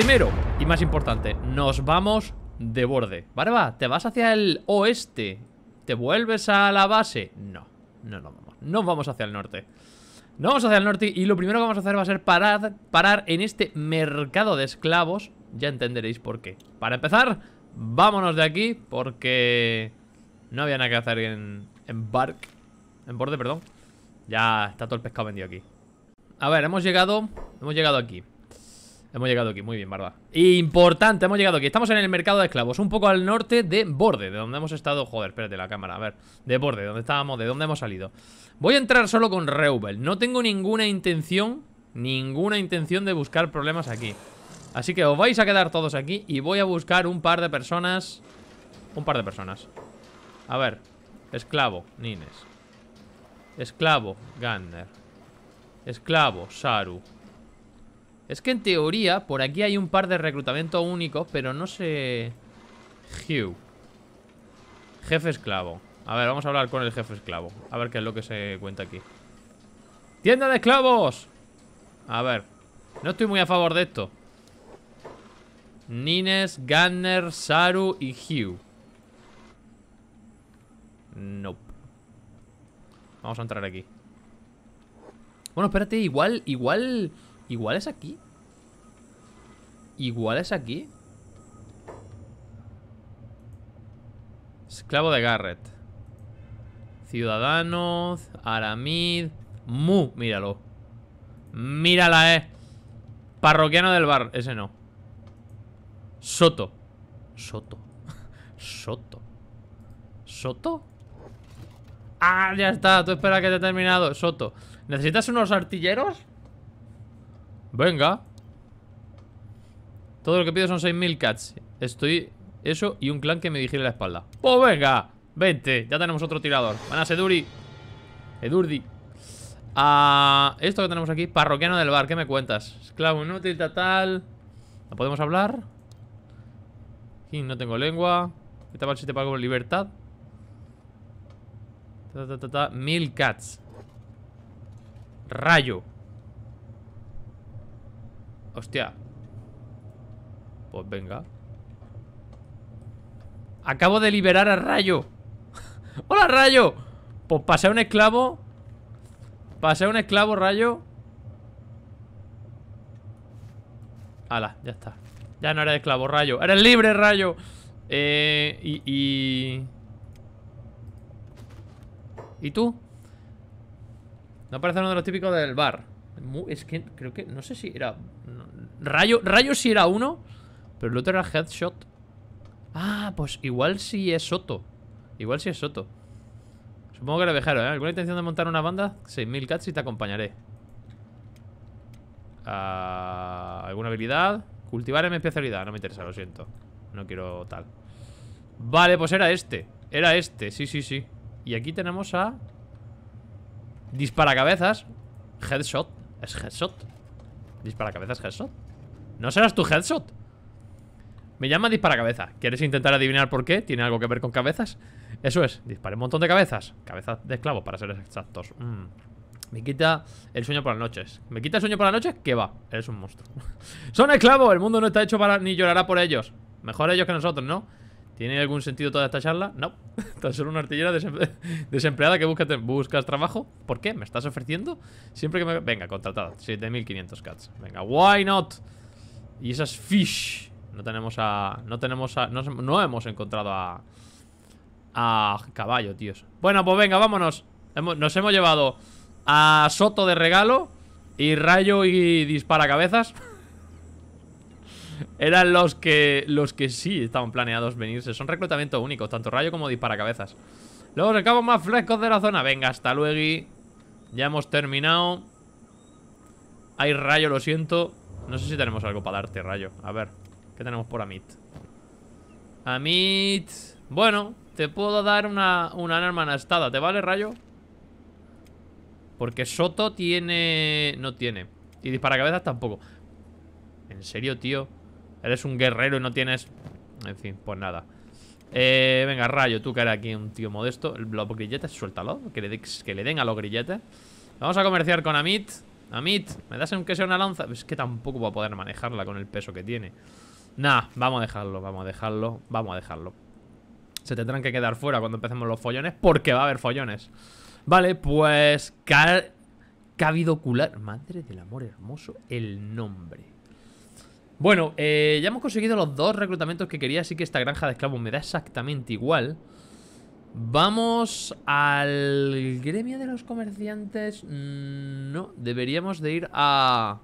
Primero, y más importante, nos vamos de borde. Barba, ¿te vas hacia el oeste? ¿Te vuelves a la base? No, no nos vamos. No vamos hacia el norte. No vamos hacia el norte y lo primero que vamos a hacer va a ser parar, parar en este mercado de esclavos. Ya entenderéis por qué. Para empezar, vámonos de aquí porque no había nada que hacer en, en Bark. En borde, perdón. Ya está todo el pescado vendido aquí. A ver, hemos llegado, hemos llegado aquí. Hemos llegado aquí, muy bien, Barba Importante, hemos llegado aquí Estamos en el mercado de esclavos Un poco al norte de Borde De donde hemos estado Joder, espérate la cámara A ver De Borde, de donde estábamos De donde hemos salido Voy a entrar solo con Reuvel No tengo ninguna intención Ninguna intención de buscar problemas aquí Así que os vais a quedar todos aquí Y voy a buscar un par de personas Un par de personas A ver Esclavo, Nines Esclavo, Gander Esclavo, Saru es que en teoría por aquí hay un par de reclutamientos únicos, pero no sé... Hugh. Jefe esclavo. A ver, vamos a hablar con el jefe esclavo. A ver qué es lo que se cuenta aquí. ¡Tienda de esclavos! A ver. No estoy muy a favor de esto. Nines, Gunner, Saru y Hugh. Nope. Vamos a entrar aquí. Bueno, espérate, igual, igual... Igual es aquí. Igual es aquí. Esclavo de Garrett. Ciudadanos. Aramid. Mu. Míralo. Mírala, eh. Parroquiano del bar. Ese no. Soto. Soto. Soto. ¿Soto? Ah, ya está. Tú espera que te he terminado. Soto. ¿Necesitas unos artilleros? Venga. Todo lo que pido son 6.000 cats. Estoy... Eso y un clan que me vigile la espalda. ¡Pues venga! Vente, ya tenemos otro tirador. Van a Seduri. Edurdi. Ah, esto que tenemos aquí, parroquiano del bar, ¿qué me cuentas? Esclavo inútil, tal, ¿No podemos hablar? Y no tengo lengua. ¿Qué tal si te pago libertad? Mil cats. Rayo. Hostia. Pues venga. Acabo de liberar a Rayo. ¡Hola, Rayo! Pues pasé a un esclavo. Pasé a un esclavo, Rayo. ¡Hala! ya está. Ya no era esclavo, Rayo. ¡Eres libre, Rayo! Eh, y... ¿Y, ¿Y tú? No parece uno de los típicos del bar. Es que creo que... No sé si era... Rayo, rayo si era uno, pero el otro era headshot. Ah, pues igual si es Soto. Igual si es Soto. Supongo que lo dejaron, ¿eh? ¿Alguna intención de montar una banda? 6.000 cats y te acompañaré. Ah, ¿Alguna habilidad? Cultivar en mi especialidad. No me interesa, lo siento. No quiero tal. Vale, pues era este. Era este, sí, sí, sí. Y aquí tenemos a... Disparacabezas. Headshot. Es headshot. Disparacabezas, headshot. ¿No serás tu headshot? Me llama cabeza. ¿Quieres intentar adivinar por qué? ¿Tiene algo que ver con cabezas? Eso es, disparé un montón de cabezas. Cabezas de esclavos, para ser exactos. Mm. Me quita el sueño por las noches. ¿Me quita el sueño por las noches? ¿Qué va? Eres un monstruo. Son esclavos, el mundo no está hecho para ni llorará por ellos. Mejor ellos que nosotros, ¿no? ¿Tiene algún sentido toda esta charla? No. Tan solo una artillera desempleada que busca buscas trabajo. ¿Por qué? ¿Me estás ofreciendo? Siempre que me... Venga, contratada. 7.500 cats. Venga, why not? Y esas fish. No tenemos a... No tenemos a... No, hemos encontrado a... A caballo, tíos. Bueno, pues venga, vámonos. nos hemos llevado a Soto de regalo. Y rayo y dispara Eran los que los que sí estaban planeados venirse. Son reclutamiento único, tanto rayo como disparacabezas. Luego recabo más frescos de la zona. Venga, hasta luego. Ya hemos terminado. Hay rayo, lo siento. No sé si tenemos algo para darte, rayo A ver, ¿qué tenemos por Amit? Amit... Bueno, te puedo dar una, una arma anastada ¿Te vale, rayo? Porque Soto tiene... No tiene Y disparacabezas tampoco ¿En serio, tío? Eres un guerrero y no tienes... En fin, pues nada eh, venga, rayo, tú que eres aquí un tío modesto El Los grilletes, suéltalo Que le, que le den a los grilletes Vamos a comerciar con Amit Amit, ¿me das aunque sea una lanza? Es que tampoco voy a poder manejarla con el peso que tiene Nah, vamos a dejarlo, vamos a dejarlo, vamos a dejarlo Se tendrán que quedar fuera cuando empecemos los follones Porque va a haber follones Vale, pues... Car cavidocular Madre del amor hermoso El nombre Bueno, eh, ya hemos conseguido los dos reclutamientos que quería Así que esta granja de esclavos me da exactamente igual Vamos al gremio de los comerciantes. Mm, no, deberíamos de ir a...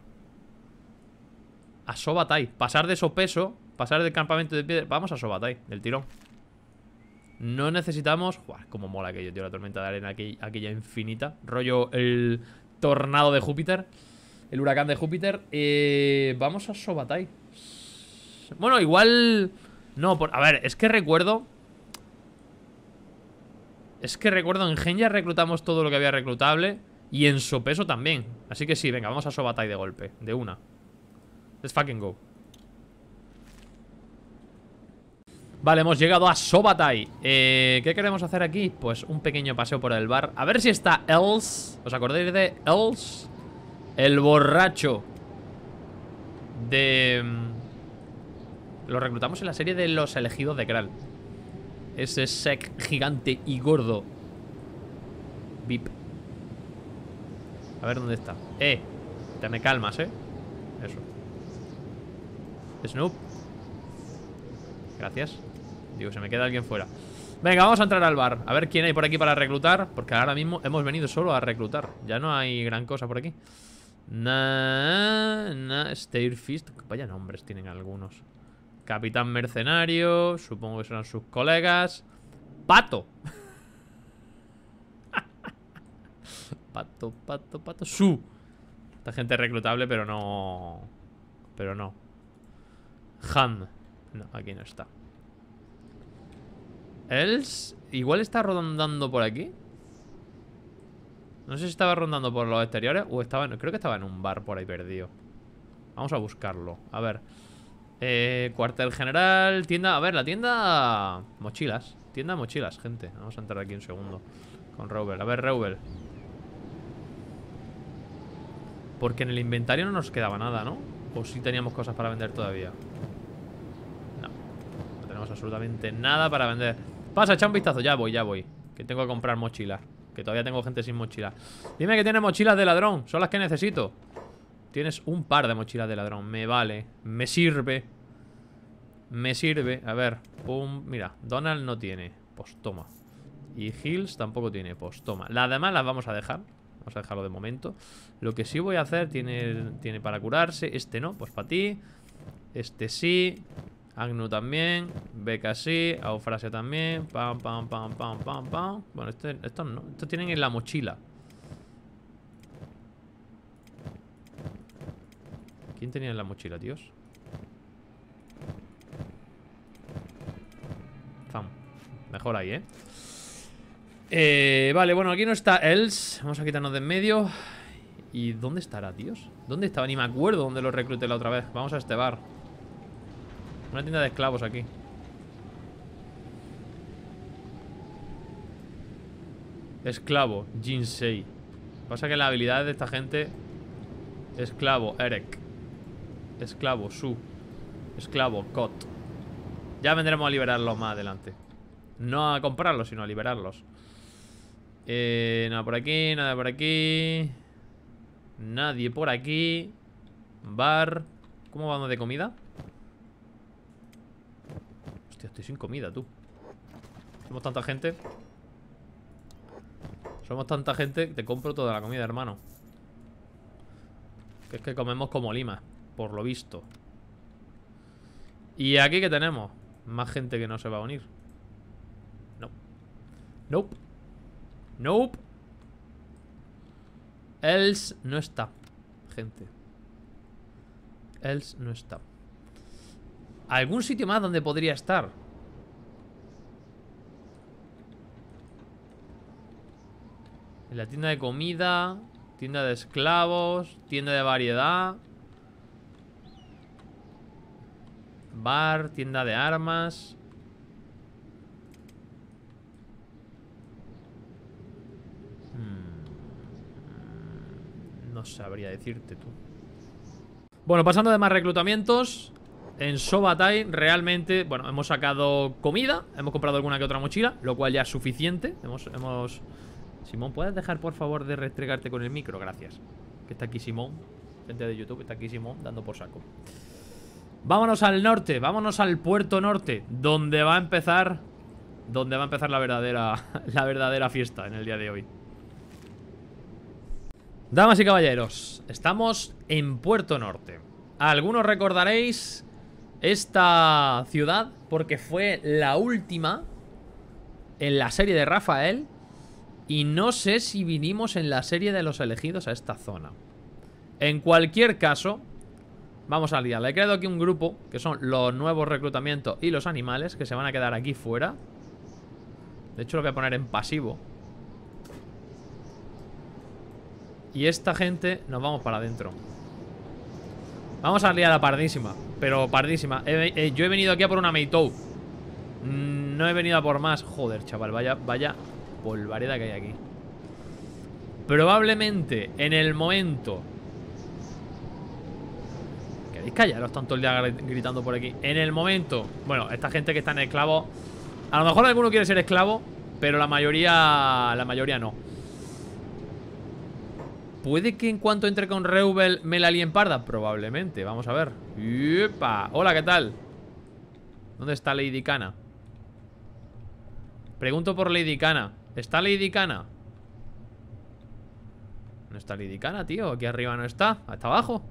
A Sobatai. Pasar de Sopeso, pasar del campamento de piedra. Vamos a Sobatai, del tirón. No necesitamos... ¡Uah! como mola aquello, tío, la tormenta de arena aquella, infinita. Rollo el tornado de Júpiter. El huracán de Júpiter. Eh, vamos a Sobatai. Bueno, igual... No, por... a ver, es que recuerdo es que recuerdo, en Genya reclutamos todo lo que había reclutable. Y en Sopeso también. Así que sí, venga, vamos a Sobatai de golpe. De una. Let's fucking go. Vale, hemos llegado a Sobatai eh, ¿Qué queremos hacer aquí? Pues un pequeño paseo por el bar A ver si está Els ¿Os acordáis de Els? El borracho De... Mm, lo reclutamos en la serie de los elegidos de Kral ese sec gigante y gordo. Vip. A ver dónde está. Eh, te me calmas, eh. Eso. Snoop. Gracias. Digo, se me queda alguien fuera. Venga, vamos a entrar al bar. A ver quién hay por aquí para reclutar. Porque ahora mismo hemos venido solo a reclutar. Ya no hay gran cosa por aquí. Na, na, Stairfist. Vaya nombres tienen algunos. Capitán Mercenario, supongo que serán sus colegas. Pato. pato, pato, pato. Su. Esta gente es reclutable, pero no... Pero no. Han. No, aquí no está. Els. Igual está rondando por aquí. No sé si estaba rondando por los exteriores o estaba... Creo que estaba en un bar por ahí perdido. Vamos a buscarlo. A ver... Eh, cuartel general, tienda... A ver, la tienda... Mochilas. Tienda mochilas, gente. Vamos a entrar aquí un segundo. Con Reubel. A ver, Reubel. Porque en el inventario no nos quedaba nada, ¿no? O si teníamos cosas para vender todavía. No. No tenemos absolutamente nada para vender. Pasa, echa un vistazo. Ya voy, ya voy. Que tengo que comprar mochilas. Que todavía tengo gente sin mochila. Dime que tiene mochilas de ladrón. Son las que necesito. Tienes un par de mochilas de ladrón. Me vale. Me sirve. Me sirve. A ver. Pum. Mira. Donald no tiene. postoma. Y Hills tampoco tiene. Pues toma. Las demás las vamos a dejar. Vamos a dejarlo de momento. Lo que sí voy a hacer tiene, tiene para curarse. Este no. Pues para ti. Este sí. Agnu también, Beca sí, Aufrasia también, pam, pam, pam, pam, pam, pam. Bueno, este, estos no, estos tienen en la mochila. ¿Quién tenía en la mochila, tíos? Mejor ahí, ¿eh? ¿eh? Vale, bueno, aquí no está Els. Vamos a quitarnos de en medio. ¿Y dónde estará, tíos? ¿Dónde estaba? Ni me acuerdo dónde lo recluté la otra vez. Vamos a este bar. Una tienda de esclavos aquí. Esclavo, Jinsei. Pasa que la habilidad de esta gente... Esclavo, Eric. Esclavo, su. Esclavo, cot. Ya vendremos a liberarlos más adelante. No a comprarlos, sino a liberarlos. Eh, nada por aquí, nada por aquí. Nadie por aquí. Bar. ¿Cómo vamos de comida? Hostia, estoy sin comida, tú. Somos tanta gente. Somos tanta gente te compro toda la comida, hermano. Que es que comemos como lima por lo visto. ¿Y aquí qué tenemos? Más gente que no se va a unir. No. Nope. Nope. Else no está, gente. Else no está. ¿Algún sitio más donde podría estar? En la tienda de comida, tienda de esclavos, tienda de variedad... Bar, tienda de armas. Hmm. No sabría decirte tú. Bueno, pasando de más reclutamientos. En Sobatai realmente, bueno, hemos sacado comida. Hemos comprado alguna que otra mochila, lo cual ya es suficiente. Hemos... Simón, ¿puedes dejar por favor de restregarte con el micro? Gracias. Que está aquí Simón. Gente de YouTube, está aquí Simón dando por saco. Vámonos al norte, vámonos al puerto norte, donde va a empezar donde va a empezar la verdadera la verdadera fiesta en el día de hoy. Damas y caballeros, estamos en Puerto Norte. Algunos recordaréis esta ciudad porque fue la última en la serie de Rafael y no sé si vinimos en la serie de los elegidos a esta zona. En cualquier caso, Vamos a liarla. He creado aquí un grupo, que son los nuevos reclutamientos y los animales, que se van a quedar aquí fuera. De hecho, lo voy a poner en pasivo. Y esta gente nos vamos para adentro. Vamos a liar a pardísima. Pero pardísima. Eh, yo he venido aquí a por una Meitou. Mm, no he venido a por más. Joder, chaval. Vaya, vaya polvareda que hay aquí. Probablemente en el momento están tanto el día gritando por aquí En el momento Bueno, esta gente que está en esclavo A lo mejor alguno quiere ser esclavo Pero la mayoría La mayoría no ¿Puede que en cuanto entre con Reuvel me la alien parda? Probablemente, vamos a ver Hola, ¿qué tal? ¿Dónde está Lady Cana? Pregunto por Lady Cana ¿Está Lady Cana? No está Lady Cana, tío Aquí arriba no está está abajo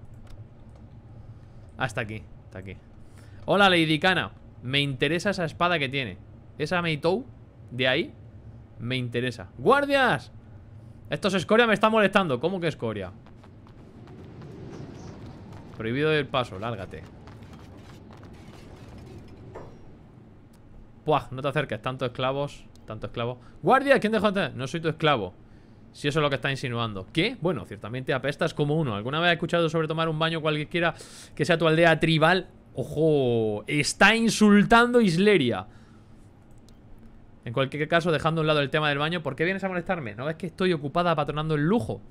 hasta aquí, hasta aquí Hola Lady Kana Me interesa esa espada que tiene Esa Meitou de ahí Me interesa ¡Guardias! Estos escoria me está molestando ¿Cómo que escoria? Prohibido el paso, lárgate ¡Puah! no te acerques, Tanto esclavos Tantos esclavos ¡Guardia! ¿Quién dejó entrar? No soy tu esclavo si eso es lo que está insinuando. ¿Qué? Bueno, ciertamente apestas como uno. ¿Alguna vez has escuchado sobre tomar un baño cualquiera que sea tu aldea tribal? ¡Ojo! Está insultando Isleria. En cualquier caso, dejando a un lado el tema del baño, ¿por qué vienes a molestarme? ¿No ves que estoy ocupada patronando el lujo?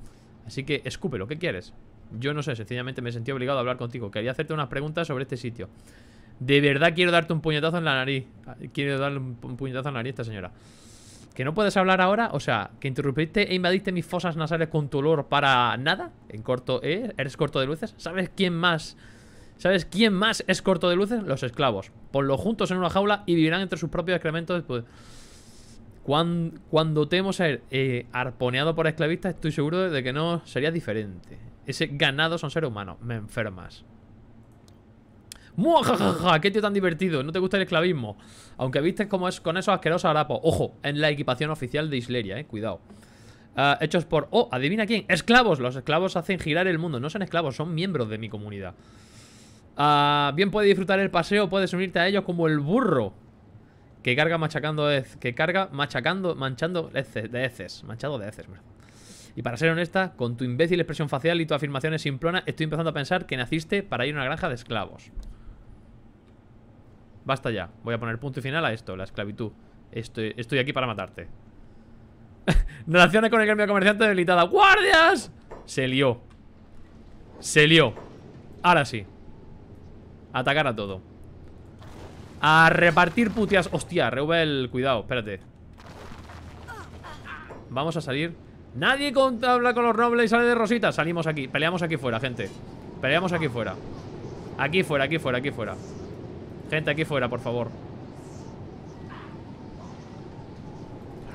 Así que lo ¿qué quieres? Yo no sé, sencillamente me sentí obligado a hablar contigo. Quería hacerte unas preguntas sobre este sitio. De verdad quiero darte un puñetazo en la nariz. Ah, quiero darle un puñetazo en la nariz a esta señora. ¿Que no puedes hablar ahora? O sea, ¿que interrumpiste e invadiste mis fosas nasales con tu olor para nada? En corto, ¿eh? ¿Eres corto de luces? ¿Sabes quién más? ¿Sabes quién más es corto de luces? Los esclavos. Ponlos juntos en una jaula y vivirán entre sus propios excrementos después. Cuando, cuando te hemos eh, arponeado por esclavistas, estoy seguro de que no sería diferente. Ese ganado son seres humanos. Me enfermas jajaja! ¡Qué tío tan divertido! ¿No te gusta el esclavismo? Aunque viste cómo es con esos asquerosos harapos. Ojo, en la equipación oficial de Isleria, eh. Cuidado. Ah, hechos por... ¡Oh! ¿Adivina quién? ¡Esclavos! Los esclavos hacen girar el mundo. No son esclavos, son miembros de mi comunidad. Ah, bien puede disfrutar el paseo, puedes unirte a ellos como el burro. Que carga machacando... Que carga machacando... Manchando heces, de heces. Manchado de heces, Y para ser honesta, con tu imbécil expresión facial y tus afirmaciones simplonas, estoy empezando a pensar que naciste para ir a una granja de esclavos. Basta ya. Voy a poner punto y final a esto, la esclavitud. Estoy, aquí para matarte. Relaciones con el cambio comerciante debilitada. ¡Guardias! Se lió. Se lió. Ahora sí. Atacar a todo. A repartir putias. Hostia, reúbel. cuidado, espérate. Vamos a salir. Nadie habla con los nobles y sale de Rosita. Salimos aquí. Peleamos aquí fuera, gente. Peleamos aquí fuera. Aquí fuera, aquí fuera, aquí fuera. Gente aquí fuera, por favor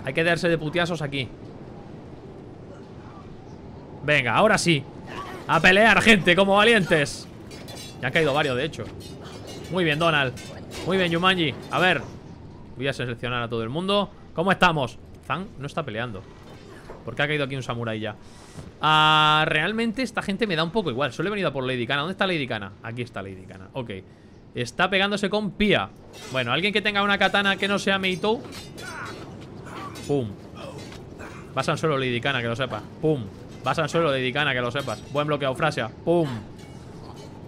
Hay que darse de putiazos aquí Venga, ahora sí A pelear, gente, como valientes Ya han caído varios, de hecho Muy bien, Donald Muy bien, Yumanji A ver Voy a seleccionar a todo el mundo ¿Cómo estamos? Zan no está peleando Porque ha caído aquí un samurái ya ah, Realmente esta gente me da un poco igual Solo he venido a por Lady Kana ¿Dónde está Lady Kana? Aquí está Lady Kana Ok Está pegándose con Pia Bueno, alguien que tenga una katana que no sea Meito. Pum Vas al suelo Lidicana, que lo sepas Pum Vas al suelo Lidicana, que lo sepas Buen bloqueo, Frasia Pum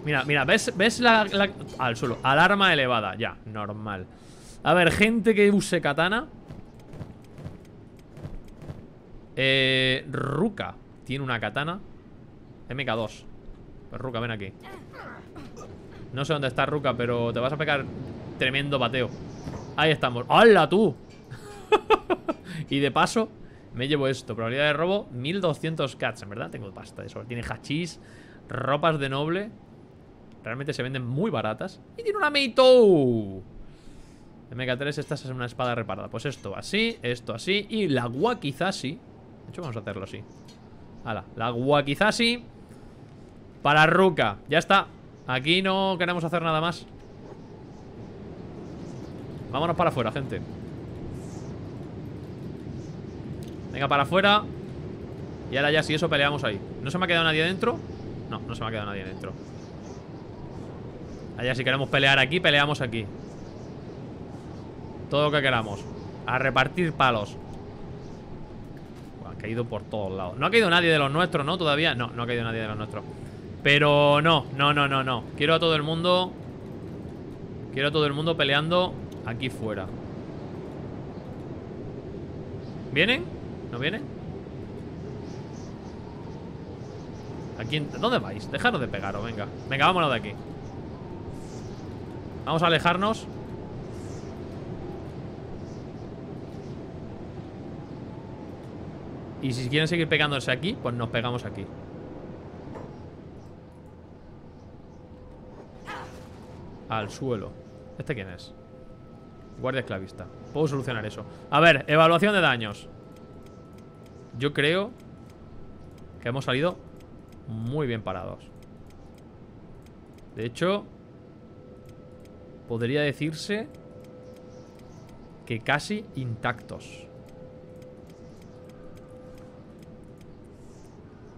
Mira, mira, ¿ves, la, Al suelo Alarma elevada Ya, normal A ver, gente que use katana Eh... Ruka Tiene una katana MK2 pues Ruka, ven aquí no sé dónde está Ruka, pero te vas a pegar tremendo bateo. Ahí estamos. ¡Hala, tú! y de paso, me llevo esto. Probabilidad de robo, 1200 cats. En verdad tengo pasta de sobre. Tiene hachís, ropas de noble. Realmente se venden muy baratas. Y tiene una Meitou. mk 3 esta es una espada reparada. Pues esto así, esto así. Y la Wakizashi. De hecho, vamos a hacerlo así. Hala, la Wakizashi para Ruka. Ya está. Aquí no queremos hacer nada más Vámonos para afuera, gente Venga, para afuera Y ahora ya si eso peleamos ahí ¿No se me ha quedado nadie dentro? No, no se me ha quedado nadie dentro Allá si queremos pelear aquí, peleamos aquí Todo lo que queramos A repartir palos Ha caído por todos lados No ha caído nadie de los nuestros, ¿no? Todavía, no, no ha caído nadie de los nuestros pero no, no, no, no, no. Quiero a todo el mundo... Quiero a todo el mundo peleando aquí fuera. ¿Vienen? ¿No vienen? no vienen ¿Dónde vais? Dejaros de pegaros, venga. Venga, vámonos de aquí. Vamos a alejarnos. Y si quieren seguir pegándose aquí, pues nos pegamos aquí. Al suelo. ¿Este quién es? Guardia esclavista. Puedo solucionar eso. A ver, evaluación de daños. Yo creo que hemos salido muy bien parados. De hecho, podría decirse que casi intactos.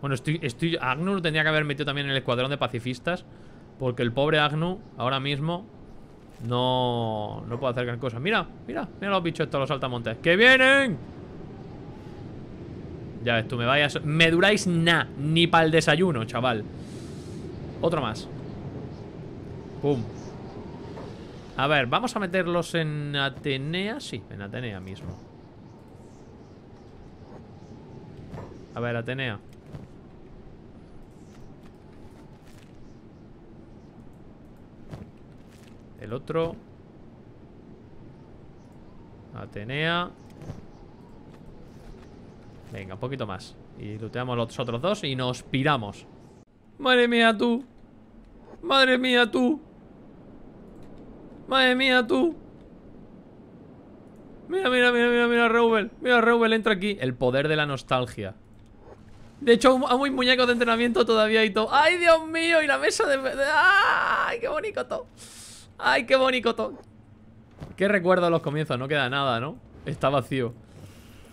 Bueno, estoy, estoy... lo tendría que haber metido también en el escuadrón de pacifistas porque el pobre Agnu, ahora mismo, no, no puede hacer gran cosa. Mira, mira, mira los bichos estos, los saltamontes. ¡Que vienen! Ya ves, tú me vayas. Me duráis nada ni para el desayuno, chaval. Otro más. Pum. A ver, vamos a meterlos en Atenea. Sí, en Atenea mismo. A ver, Atenea. El otro. Atenea. Venga, un poquito más. Y looteamos los otros dos y nos piramos. Madre mía, tú. Madre mía, tú. Madre mía, tú. Mira, mira, mira, mira, mira, Reuvel Mira, Reuvel, entra aquí. El poder de la nostalgia. De hecho, a muy muñecos de entrenamiento todavía y todo. ¡Ay, Dios mío! Y la mesa de... ¡Ay, qué bonito todo! ¡Ay, qué bonito todo! Qué recuerdo a los comienzos, no queda nada, ¿no? Está vacío.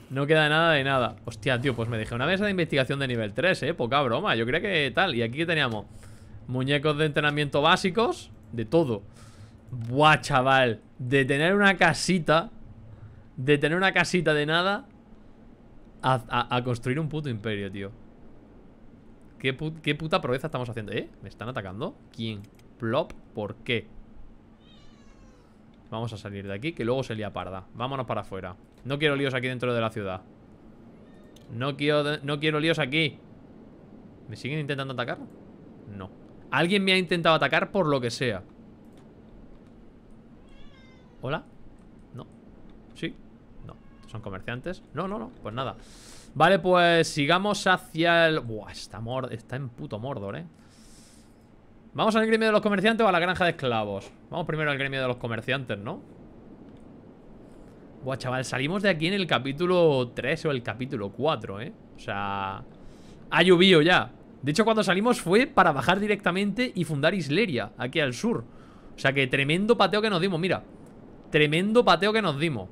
No queda nada de nada. Hostia, tío, pues me dejé una mesa de investigación de nivel 3, ¿eh? Poca broma, yo creía que tal. Y aquí teníamos muñecos de entrenamiento básicos, de todo. Buah, chaval, de tener una casita, de tener una casita de nada, a, construir un puto imperio, tío. ¿Qué, ¿Qué puta proeza estamos haciendo? ¿Eh? ¿Me están atacando? ¿Quién? ¿Plop? ¿Por qué? Vamos a salir de aquí, que luego se lía parda Vámonos para afuera No quiero líos aquí dentro de la ciudad No quiero, no quiero líos aquí ¿Me siguen intentando atacar? No Alguien me ha intentado atacar por lo que sea ¿Hola? No ¿Sí? No ¿Son comerciantes? No, no, no Pues nada Vale, pues sigamos hacia el... Buah, está, está en puto Mordor, eh ¿Vamos al gremio de los comerciantes o a la granja de esclavos? Vamos primero al gremio de los comerciantes, ¿no? Buah, chaval, salimos de aquí en el capítulo 3 o el capítulo 4, ¿eh? O sea... Ha llovido ya. De hecho, cuando salimos fue para bajar directamente y fundar Isleria, aquí al sur. O sea que tremendo pateo que nos dimos, mira. Tremendo pateo que nos dimos.